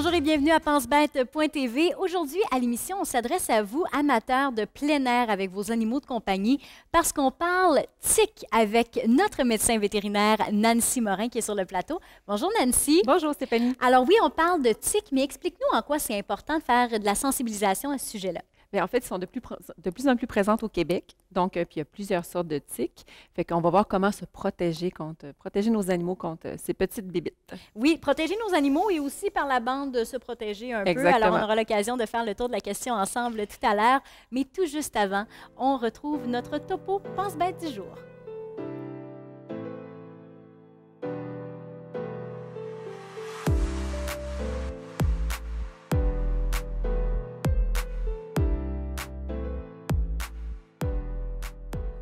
Bonjour et bienvenue à PenseBête.tv. Aujourd'hui, à l'émission, on s'adresse à vous, amateurs de plein air avec vos animaux de compagnie, parce qu'on parle tic avec notre médecin vétérinaire Nancy Morin qui est sur le plateau. Bonjour Nancy. Bonjour Stéphanie. Alors oui, on parle de tic, mais explique-nous en quoi c'est important de faire de la sensibilisation à ce sujet-là. Mais en fait, ils sont de plus, en plus présents au Québec. Donc, euh, puis il y a plusieurs sortes de tiques. Fait qu'on va voir comment se protéger contre, protéger nos animaux contre euh, ces petites bibites. Oui, protéger nos animaux et aussi par la bande de se protéger un peu. Alors, on aura l'occasion de faire le tour de la question ensemble tout à l'heure. Mais tout juste avant, on retrouve notre topo Pense-bête du jour.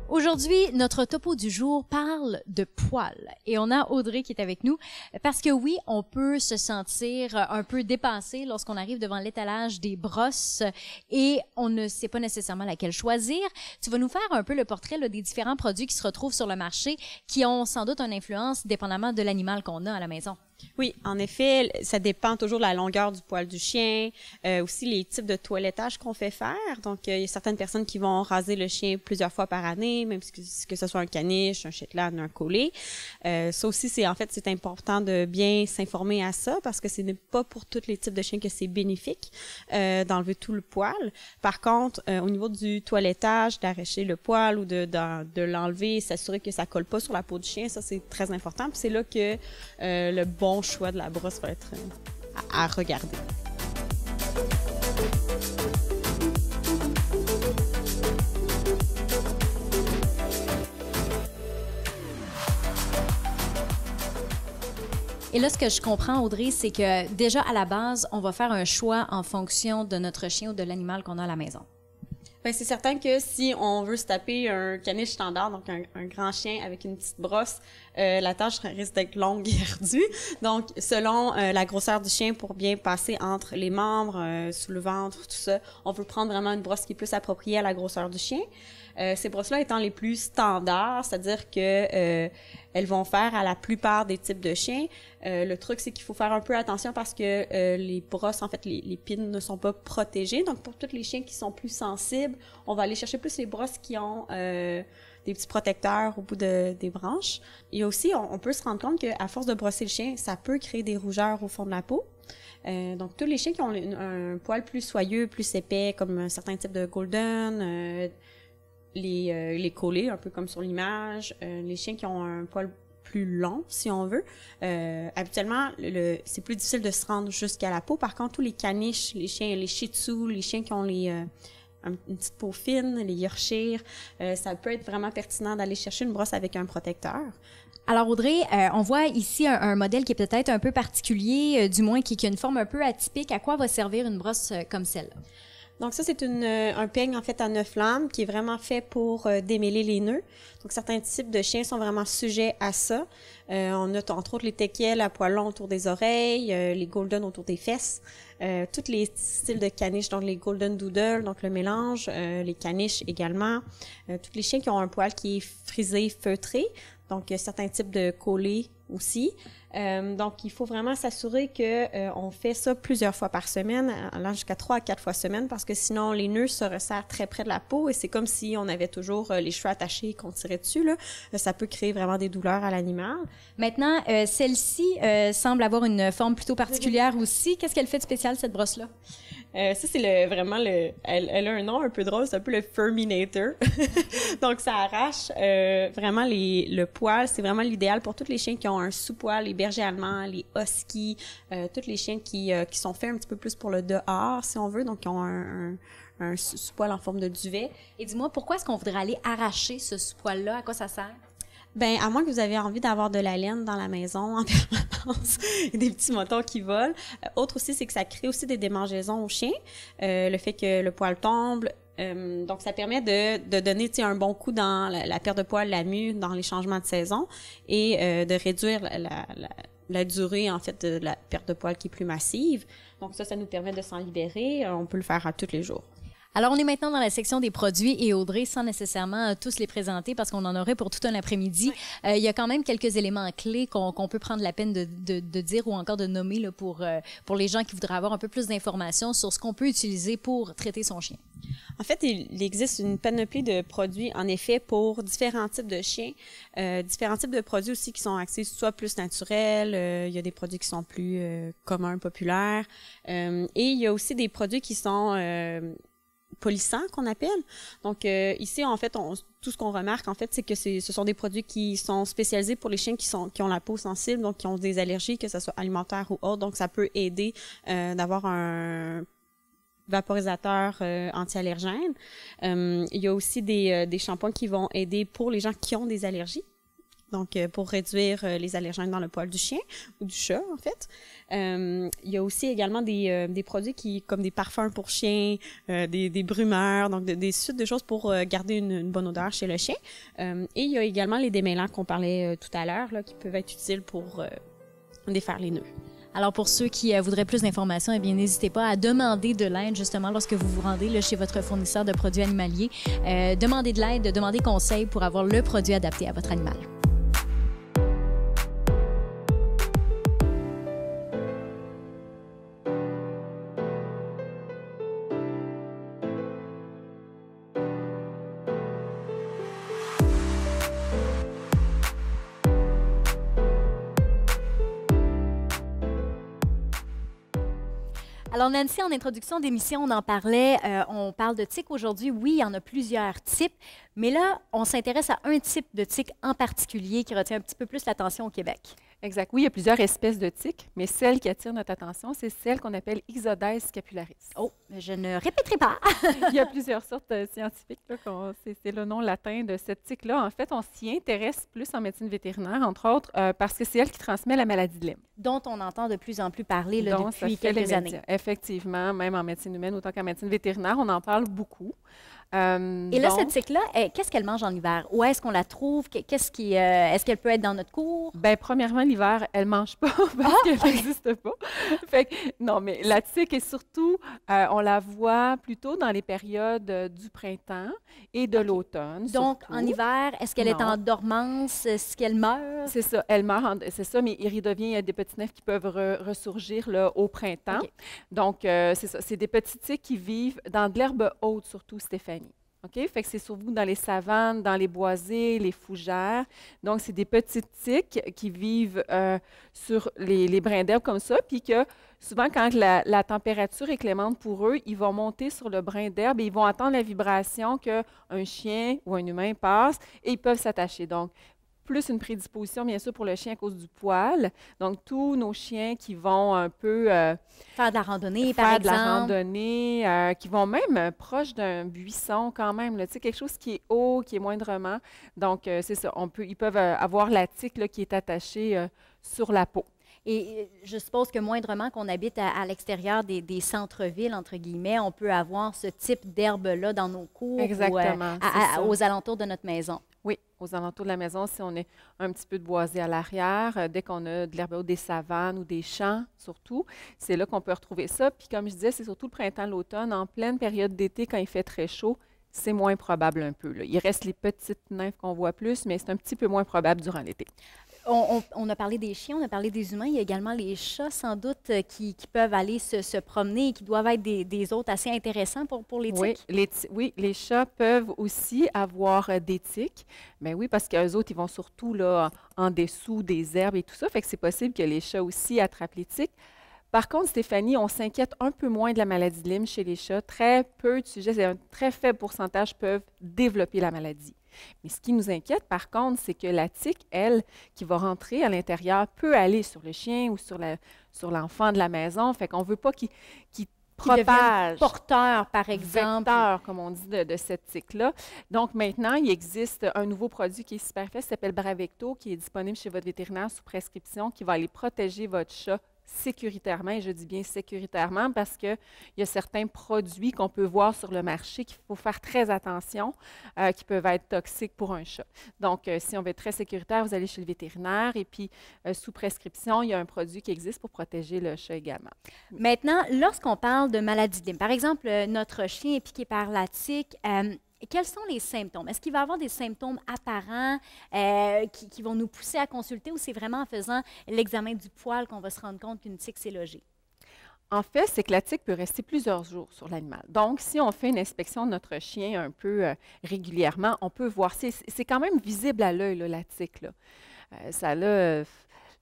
Aujourd'hui, notre topo du jour parle de poils et on a Audrey qui est avec nous parce que oui, on peut se sentir euh, un peu dépassé lorsqu'on arrive devant l'étalage des brosses et on ne sait pas nécessairement laquelle choisir. Tu vas nous faire un peu le portrait des différents produits qui se retrouvent sur le marché qui ont sans doute une influence dépendamment de l'animal qu'on a à la maison. Oui, en effet, ça dépend toujours de la longueur du poil du chien, euh, aussi les types de toilettage qu'on fait faire. Donc, euh, il y a certaines personnes qui vont raser le chien plusieurs fois par année, même que, que ce soit un caniche, un shetland, un collet. Euh, ça aussi, c'est en fait, c'est important de bien s'informer à ça parce que ce n'est pas pour tous les types de chiens que c'est bénéfique euh, d'enlever tout le poil. Par contre, euh, au niveau du toilettage, d'arracher le poil ou de, de, l'enlever, s'assurer que ça colle pas sur la peau du chien, ça c'est très important. c'est là que le bon bon choix de la brosse va être euh, à, à regarder. Et là, ce que je comprends, Audrey, c'est que déjà à la base, on va faire un choix en fonction de notre chien ou de l'animal qu'on a à la maison. Ben, c'est certain que si on veut se taper un caniche standard, donc un, grand chien avec une petite brosse, euh, la tâche risque d'être longue et ardue. Donc, selon euh, la grosseur du chien, pour bien passer entre les membres, euh, sous le ventre, tout ça, on veut prendre vraiment une brosse qui est plus appropriée à la grosseur du chien. Euh, ces brosses-là étant les plus standards, c'est-à-dire que euh, elles vont faire à la plupart des types de chiens. Euh, le truc, c'est qu'il faut faire un peu attention parce que les brosses, en fait, les, pines ne sont pas protégées. Donc, pour tous les chiens qui sont plus sensibles, on va aller chercher plus les brosses qui ont des petits protecteurs au bout des branches. Et aussi, on, peut se rendre compte qu'à force de brosser le chien, ça peut créer des rougeurs au fond de la peau. donc, tous les chiens qui ont un, poil plus soyeux, plus épais, comme certains types de golden, euh, les, coller un peu comme sur l'image, euh, les chiens qui ont un poil plus long, si on veut. Euh, habituellement, c'est plus difficile de se rendre jusqu'à la peau. Par contre, tous les caniches, les chiens, les shih tzu, les chiens qui ont les, une petite peau fine, les yorkshire, ça peut être vraiment pertinent d'aller chercher une brosse avec un protecteur. Alors Audrey, on voit ici un, modèle qui est peut-être un peu particulier, du moins qui, a une forme un peu atypique. À quoi va servir une brosse comme celle-là? Donc ça, c'est euh, un peigne en fait à neuf lames qui est vraiment fait pour euh, démêler les nœuds. Donc certains types de chiens sont vraiment sujets à ça. Euh, on a entre autres les teckels à poil long autour des oreilles, les golden autour des fesses, tous les styles de caniches, donc les golden doodle, donc le mélange, les caniches également, tous les chiens qui ont un poil qui est frisé, feutré. Donc certains types de collets aussi. Euh, donc, il faut vraiment s'assurer que euh, on fait ça plusieurs fois par semaine, allant jusqu'à trois à quatre fois par semaine, parce que sinon les nœuds se resserrent très près de la peau et c'est comme si on avait toujours euh, les cheveux attachés et qu'on tirait dessus. Là. ça peut créer vraiment des douleurs à l'animal. Maintenant, celle-ci semble avoir une forme plutôt particulière aussi. Qu'est-ce qu'elle fait de spécial cette brosse-là euh, ça, c'est le, vraiment le. Elle, elle, a un nom un peu drôle, c'est un peu le Furminator. Donc, ça arrache euh, vraiment les, le poil. C'est vraiment l'idéal pour toutes les chiens qui ont un sous-poil, les bergers allemands, les huskies, euh, tous les chiens qui, euh, qui sont faits un petit peu plus pour le dehors, si on veut. Donc, qui ont un, un un sous-poil en forme de duvet. Et dis-moi, pourquoi est-ce qu'on voudrait aller arracher ce sous-poil-là? À quoi ça sert? Ben, à moins que vous ayez envie d'avoir de la laine dans la maison en permanence et des petits motons qui volent. Euh, autre aussi, c'est que ça crée aussi des démangeaisons aux chiens. Euh, le fait que le poil tombe. Euh, donc, ça permet de, donner un bon coup dans la, perte de poil, la mue, dans les changements de saison et de réduire la, durée en fait de la perte de poil qui est plus massive. Donc ça, ça nous permet de s'en libérer. On peut le faire à tous les jours. Alors, on est maintenant dans la section des produits et Audrey, sans nécessairement euh, tous les présenter parce qu'on en aurait pour tout un après-midi, euh, il y a quand même quelques éléments clés qu'on peut prendre la peine de, dire ou encore de nommer pour, euh, pour les gens qui voudraient avoir un peu plus d'informations sur ce qu'on peut utiliser pour traiter son chien. En fait, il existe une panoplie de produits, en effet, pour différents types de chiens, différents types de produits aussi qui sont axés soit plus naturels, il y a des produits qui sont plus communs, populaires, et il y a aussi des produits qui sont polissants qu'on appelle. Donc euh, ici, en fait, on, tout ce qu'on remarque, en fait, c'est que ce sont des produits qui sont spécialisés pour les chiens qui, sont, qui ont la peau sensible, donc qui ont des allergies, que ce soit alimentaire ou autre. Donc ça peut aider euh, d'avoir un vaporisateur euh, anti-allergène. Euh, il y a aussi des, des shampoings qui vont aider pour les gens qui ont des allergies donc euh, pour réduire euh, les allergènes dans le poil du chien ou du chat en fait. Euh, il y a aussi également des, produits qui comme des parfums pour chiens, des, des, brumeurs, donc des suites de choses pour garder une, bonne odeur chez le chien. et il y a également les démêlants qu'on parlait tout à l'heure qui peuvent être utiles pour défaire les nœuds. Alors pour ceux qui voudraient plus d'informations, eh bien n'hésitez pas à demander de l'aide justement lorsque vous vous rendez là, chez votre fournisseur de produits animaliers. demandez de l'aide, demandez conseil pour avoir le produit adapté à votre animal. Alors, Nancy, en introduction d'émission, on en parlait. Euh, on parle de tics aujourd'hui. Oui, il y en a plusieurs types. Mais là, on s'intéresse à un type de tic en particulier qui retient un petit peu plus l'attention au Québec. Exact. Oui, il y a plusieurs espèces de tiques, mais celle qui attire notre attention, c'est celle qu'on appelle Ixodes scapularis. Oh, je ne répéterai pas. il y a plusieurs sortes euh, scientifiques. C'est le nom latin de cette tique-là. En fait, on s'y intéresse plus en médecine vétérinaire, entre autres, euh, parce que c'est elle qui transmet la maladie de Lyme. Dont on entend de plus en plus parler depuis quelques années. Effectivement, même en médecine humaine, autant qu'en médecine vétérinaire, on en parle beaucoup. Euh, et là, cette tique-là, eh, qu'est-ce qu'elle mange en hiver? Où est-ce qu'on la trouve? Qu'est-ce qui, euh, est-ce qu'elle peut être dans notre cour? Bien, premièrement, l'hiver, elle ne mange pas parce ah, qu'elle n'existe pas. non, mais la tique est surtout, euh, on la voit plutôt dans les périodes du printemps et de l'automne. Donc, en hiver, est-ce qu'elle est en dormance? Est-ce qu'elle meurt? C'est ça, elle meurt, c'est ça, mais il redevient, il y a des petits nefs qui peuvent ressurgir au printemps. Donc, c'est ça, c'est des petites tiques qui vivent dans de l'herbe haute, surtout, Stéphanie. OK? Fait que c'est surtout dans les savanes, dans les boisés, les fougères. Donc, c'est des petites tiques qui vivent euh, sur les, brins d'herbe comme ça, puis que souvent, quand la, température est clémente pour eux, ils vont monter sur le brin d'herbe et ils vont attendre la vibration qu'un chien ou un humain passe et ils peuvent s'attacher. Donc, plus une prédisposition, bien sûr, pour le chien à cause du poil. Donc, tous nos chiens qui vont un peu... Euh, faire de la randonnée, par exemple. Faire de la randonnée, euh, qui vont même euh, proche d'un buisson quand même, tu sais, quelque chose qui est haut, qui est moindrement. Donc, c'est ça, on peut, ils peuvent avoir la tique qui est attachée sur la peau. Et je suppose que moindrement qu'on habite à, l'extérieur des, centres-villes, entre guillemets, on peut avoir ce type d'herbe-là dans nos cours ou, aux alentours de notre maison. Oui, aux alentours de la maison, si on est un petit peu de boisé à l'arrière, euh, dès qu'on a de l'herbe des savanes ou des champs, surtout, c'est là qu'on peut retrouver ça. Puis comme je disais, c'est surtout le printemps, l'automne, en pleine période d'été, quand il fait très chaud, c'est moins probable un peu. Il reste les petites nymphes qu'on voit plus, mais c'est un petit peu moins probable durant l'été on, a parlé des chiens, on a parlé des humains. Il y a également les chats, sans doute, euh, qui, peuvent aller se, promener et qui doivent être des, hôtes assez intéressants pour, les tiques. Oui les, chats peuvent aussi avoir euh, des tiques. Mais ben oui, parce qu'eux autres, ils vont surtout là, en dessous des herbes et tout ça. Fait que c'est possible que les chats aussi attrapent les tiques. Par contre, Stéphanie, on s'inquiète un peu moins de la maladie de Lyme chez les chats. Très peu de sujets, c'est-à-dire un très faible pourcentage peuvent développer la maladie. Mais ce qui nous inquiète, par contre, c'est que la tique, elle, qui va rentrer à l'intérieur, peut aller sur le chien ou sur, l'enfant de la maison. Fait qu'on ne veut pas qu'il, qu'il propage. porteur, par exemple. comme on dit, de, cette tique-là. Donc, maintenant, il existe un nouveau produit qui est super fait, s'appelle Bravecto, qui est disponible chez votre vétérinaire sous prescription, qui va aller protéger votre chat sécuritairement, et je dis bien sécuritairement parce qu'il y a certains produits qu'on peut voir sur le marché qu'il faut faire très attention, euh, qui peuvent être toxiques pour un chat. Donc, euh, si on veut être très sécuritaire, vous allez chez le vétérinaire et puis euh, sous prescription, il y a un produit qui existe pour protéger le chat également. Maintenant, lorsqu'on parle de maladie' de par exemple, notre chien est piqué par la tique quels sont les symptômes? Est-ce qu'il va y avoir des symptômes apparents euh, qui, vont nous pousser à consulter ou c'est vraiment en faisant l'examen du poil qu'on va se rendre compte qu'une tique s'est logée? En fait, c'est que la tique peut rester plusieurs jours sur l'animal. Donc, si on fait une inspection de notre chien un peu euh, régulièrement, on peut voir. C'est quand même visible à l'œil, la tique. Euh, ça a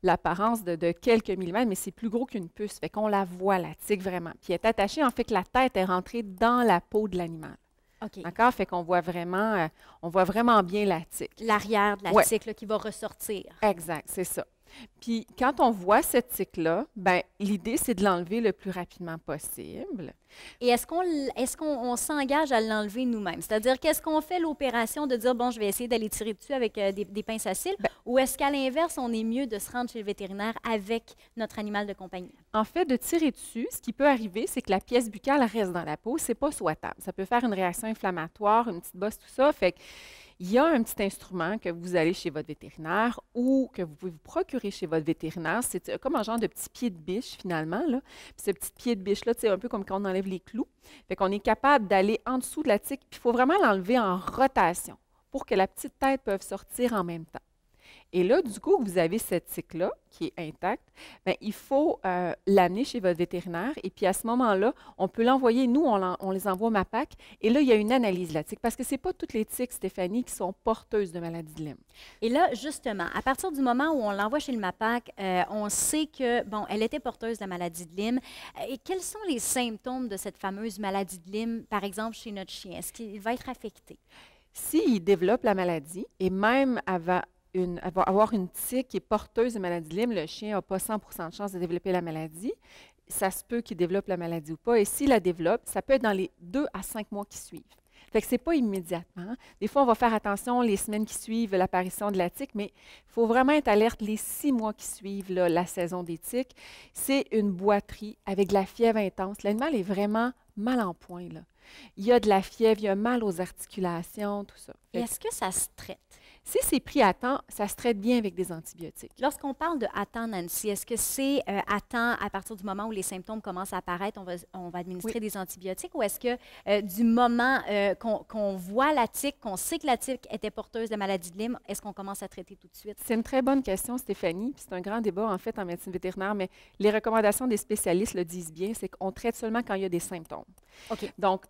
l'apparence de, quelques millimètres, mais c'est plus gros qu'une puce. Fait qu'on la voit, la tique, vraiment. Puis elle est attachée, en fait, que la tête est rentrée dans la peau de l'animal. Okay. D'accord? Fait qu'on voit vraiment, euh, on voit vraiment bien la tique. L'arrière de la qui va ressortir. Exact, c'est ça. Puis quand on voit cette tique-là, ben, l'idée, c'est de l'enlever le plus rapidement possible. Et est-ce qu'on est qu'on s'engage à l'enlever nous-mêmes? C'est-à-dire qu'est-ce qu'on fait l'opération de dire, bon, je vais essayer d'aller tirer dessus avec euh, des, pinces à cils? Ben ou est-ce qu'à l'inverse, on est mieux de se rendre chez le vétérinaire avec notre animal de compagnie? En fait, de tirer dessus, ce qui peut arriver, c'est que la pièce buccale reste dans la peau. Ce n'est pas souhaitable. Ça peut faire une réaction inflammatoire, une petite bosse, tout ça. Fait que il y a un petit instrument que vous allez chez votre vétérinaire ou que vous pouvez vous procurer chez votre vétérinaire. C'est euh, comme un genre de petit pied de biche, finalement. Là. ce petit pied de biche-là, c'est un peu comme quand on enlève les clous. Fait qu'on est capable d'aller en dessous de la tique. il faut vraiment l'enlever en rotation pour que la petite tête puisse sortir en même temps. Et là, du coup, vous avez cette tique-là qui est intacte, bien, il faut euh, l'amener chez votre vétérinaire. Et puis à ce moment-là, on peut l'envoyer. Nous, on, les envoie au MAPAC. Et là, il y a une analyse de la tique parce que ce n'est pas toutes les tiques, Stéphanie, qui sont porteuses de maladie de Lyme. Et là, justement, à partir du moment où on l'envoie chez le MAPAC, euh, on sait que, bon, elle était porteuse de la maladie de Lyme. Et quels sont les symptômes de cette fameuse maladie de Lyme, par exemple, chez notre chien? Est-ce qu'il va être affecté? S'il développe la maladie, et même avant, avoir une tique qui est porteuse de maladie de Lyme, le chien n'a pas 100 de chance de développer la maladie. Ça se peut qu'il développe la maladie ou pas. Et s'il la développe, ça peut être dans les deux à cinq mois qui suivent. Fait que c'est pas immédiatement. Hein. Des fois, on va faire attention les semaines qui suivent l'apparition de la tique, mais il faut vraiment être alerte les six mois qui suivent la saison des tiques. C'est une boiterie avec de la fièvre intense. L'animal est vraiment mal en point. Il y a de la fièvre, il y a mal aux articulations, tout ça. Est-ce que ça se traite? Si c'est pris à temps, ça se traite bien avec des antibiotiques. Lorsqu'on parle de à temps, Nancy, est-ce que c'est à euh, temps à partir du moment où les symptômes commencent à apparaître, on va, administrer des antibiotiques ou est-ce que euh, du moment euh, qu'on voit la tique, qu'on sait que la tique était porteuse de maladie de Lyme, est-ce qu'on commence à traiter tout de suite? C'est une très bonne question, Stéphanie. C'est un grand débat en fait en médecine vétérinaire, mais les recommandations des spécialistes le disent bien, c'est qu'on traite seulement quand il y a des symptômes. Okay. Donc,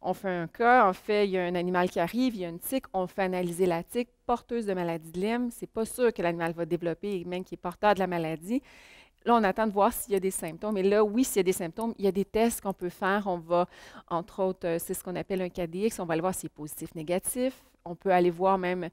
on fait un cas, en fait, il y a un animal qui arrive, il y a une tique, on fait analyser la tique, porteuse de maladie de Lyme. C'est pas sûr que l'animal va développer même qu'il est porteur de la maladie. Là, on attend de voir s'il y a des symptômes. Et là, oui, s'il y a des symptômes, il y a des tests qu'on peut faire. On va, entre autres, euh, c'est ce qu'on appelle un KDX. On va aller voir s'il est positif, négatif. On peut aller voir même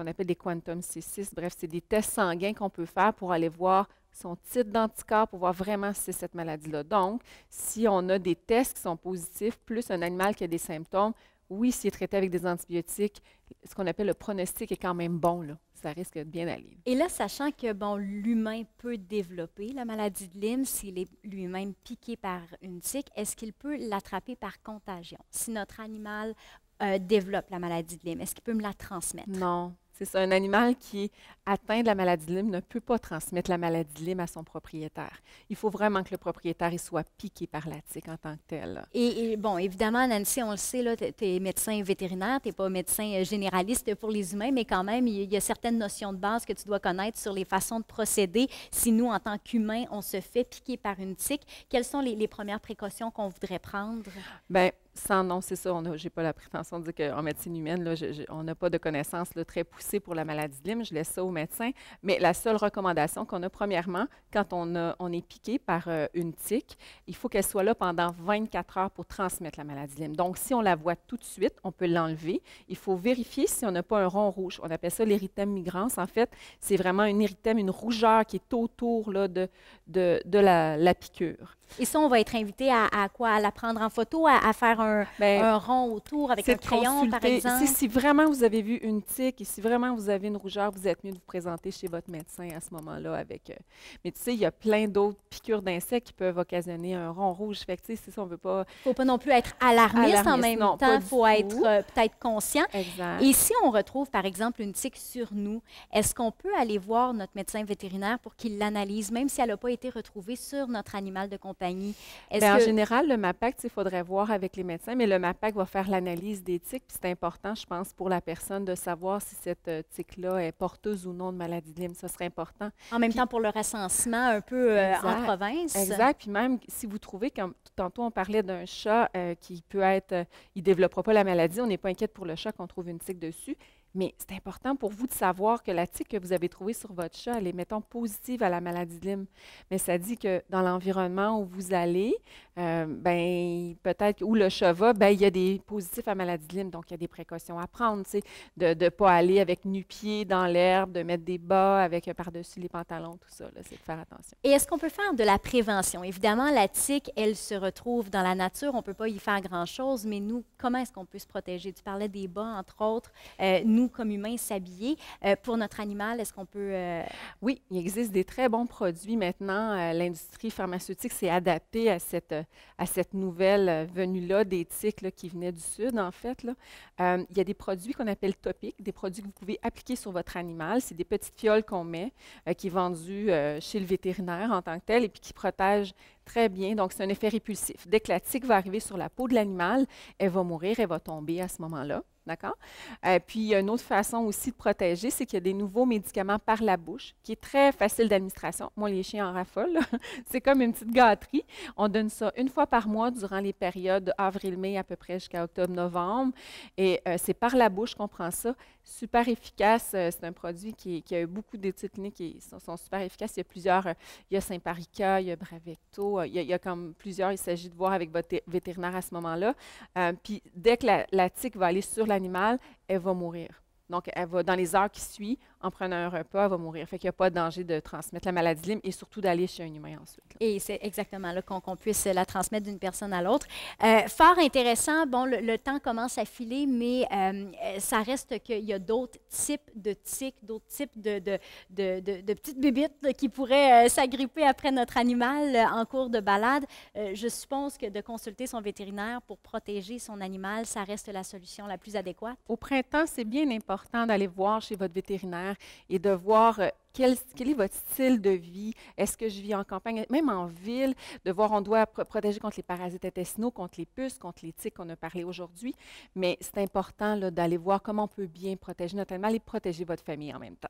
qu'on appelle des quantum C6. Bref, c'est des tests sanguins qu'on peut faire pour aller voir son titre d'anticorps pour voir vraiment si c'est cette maladie-là. Donc, si on a des tests qui sont positifs, plus un animal qui a des symptômes, oui, s'il est traité avec des antibiotiques, ce qu'on appelle le pronostic est quand même bon. Là. Ça risque de bien aller. Et là, sachant que bon, l'humain peut développer la maladie de Lyme s'il est lui-même piqué par une tique, est-ce qu'il peut l'attraper par contagion? Si notre animal euh, développe la maladie de Lyme, est-ce qu'il peut me la transmettre? Non, c'est un animal qui atteint de la maladie de Lyme ne peut pas transmettre la maladie de Lyme à son propriétaire. Il faut vraiment que le propriétaire soit piqué par la tique en tant que tel. Et, bon, évidemment, Nancy, on le sait, tu es médecin vétérinaire, tu n'es pas médecin euh, généraliste pour les humains, mais quand même, il y, a certaines notions de base que tu dois connaître sur les façons de procéder si nous, en tant qu'humains, on se fait piquer par une tique. Quelles sont les, premières précautions qu'on voudrait prendre? Ben, sans nom, c'est ça, je n'ai pas la prétention de dire qu'en médecine humaine, on n'a pas de connaissances très poussées pour la maladie de Lyme, je laisse ça aux médecins. Mais la seule recommandation qu'on a, premièrement, quand on, on est piqué par euh, une tique, il faut qu'elle soit là pendant 24 heures pour transmettre la maladie de Lyme. Donc, si on la voit tout de suite, on peut l'enlever. Il faut vérifier si on n'a pas un rond rouge. On appelle ça l'érythème migrant En fait, c'est vraiment une érythème, une rougeur qui est autour de, la piqûre. Et ça, on va être invité à, quoi? À la prendre en photo, à, faire ben, un, rond autour avec un crayon, par exemple? Si, si, vraiment vous avez vu une tique et si vraiment vous avez une rougeur, vous êtes mieux de vous présenter chez votre médecin à ce moment-là. avec. Euh, mais tu sais, il y a plein d'autres piqûres d'insectes qui peuvent occasionner un rond rouge. Fait que, tu on veut pas... faut pas non plus être alarmiste, en même temps. Il faut être euh, peut-être conscient. Exact. Et si on retrouve, par exemple, une tique sur nous, est-ce qu'on peut aller voir notre médecin vétérinaire pour qu'il l'analyse, même si elle n'a pas été retrouvée sur notre animal de compagnie? Ben, en général, le MAPAC, il faudrait voir avec les médecins, mais le MAPAC va faire l'analyse des Puis c'est important, je pense, pour la personne de savoir si cette euh, tique-là est porteuse ou non de maladie de Lyme. Ça serait important. En même temps, pour le recensement un peu euh, en province. Exact. Puis même si vous trouvez, comme tantôt on parlait d'un chat euh, qui peut être, il ne développera pas la maladie, on n'est pas inquiète pour le chat qu'on trouve une tique dessus. Mais c'est important pour vous de savoir que la tique que vous avez trouvée sur votre chat, elle est, mettons, positive à la maladie de Lyme. Mais ça dit que dans l'environnement où vous allez, euh, ben, peut-être où le chat va, ben, il y a des positifs à maladie de Lyme. Donc, il y a des précautions à prendre, de ne pas aller avec nu-pieds dans l'herbe, de mettre des bas avec euh, par-dessus les pantalons, tout ça. C'est de faire attention. Et est-ce qu'on peut faire de la prévention? Évidemment, la tique, elle se retrouve dans la nature. On ne peut pas y faire grand-chose. Mais nous, comment est-ce qu'on peut se protéger? Tu parlais des bas, entre autres. Euh, nous, comme humains, s'habiller. Euh, pour notre animal, est-ce qu'on peut... Euh, oui, il existe des très bons produits maintenant. Euh, l'industrie pharmaceutique s'est adaptée à cette, à cette nouvelle venue-là des tiques qui venaient du sud, en fait. il y a des produits qu'on appelle topiques, des produits que vous pouvez appliquer sur votre animal. C'est des petites fioles qu'on met, qui est vendues chez le vétérinaire en tant que tel, et puis qui protège Très bien. Donc, c'est un effet répulsif. Dès que la tique va arriver sur la peau de l'animal, elle va mourir, elle va tomber à ce moment-là. D'accord? Euh, puis, une autre façon aussi de protéger, c'est qu'il y a des nouveaux médicaments par la bouche, qui est très facile d'administration. Moi, les chiens en raffolent. c'est comme une petite gâterie. On donne ça une fois par mois durant les périodes avril-mai à peu près jusqu'à octobre-novembre. Et euh, c'est par la bouche qu'on prend ça super efficace. Euh, c'est un produit qui, a eu beaucoup de techniques qui sont, super efficaces. Il y a plusieurs, euh, il y a Simparica, il y a Bravecto, euh, il y a, comme plusieurs. Il s'agit de voir avec votre vétérinaire à ce moment-là. puis dès que la, la tique va aller sur l'animal, elle va mourir. Donc, elle va, dans les heures qui suivent, en prenant un repas, elle va mourir. Fait qu'il n'y a pas de danger de transmettre la maladie Lyme et surtout d'aller chez un humain ensuite. Et c'est exactement là qu'on puisse la transmettre d'une personne à l'autre. Euh, fort intéressant. Bon, le, temps commence à filer, mais euh, euh, ça reste qu'il y a d'autres types de tiques, d'autres types de, de, de, petites bébites qui pourraient s'agripper après notre animal en cours de balade. je suppose que de consulter son vétérinaire pour protéger son animal, ça reste la solution la plus adéquate. Au printemps, c'est bien important d'aller voir chez votre vétérinaire et de voir euh, quel, est votre style de vie? Est-ce que je vis en campagne, même en ville, de voir on doit protéger contre les parasites intestinaux, contre les puces, contre les tiques qu'on a parlé aujourd'hui. Mais c'est important d'aller voir comment on peut bien protéger notamment animal protéger votre famille en même temps.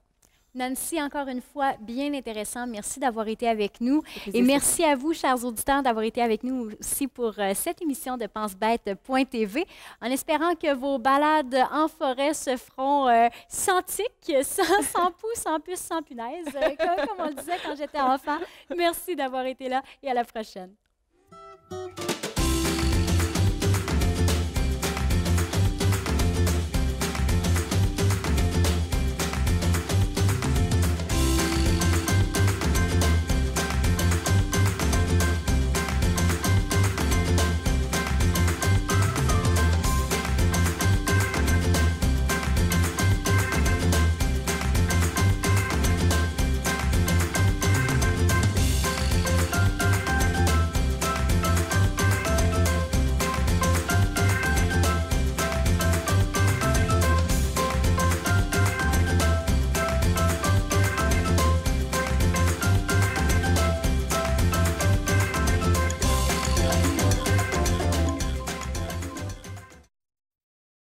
Nancy, encore une fois, bien intéressant. Merci d'avoir été avec nous. Et merci à vous, chers auditeurs, d'avoir été avec nous aussi pour euh, cette émission de PenseBête.tv, en espérant que vos balades en forêt se feront euh, sans tic, sans, sans sans puce, sans punaise, euh, comme, comme on le disait quand j'étais enfant. Merci d'avoir été là et à la prochaine.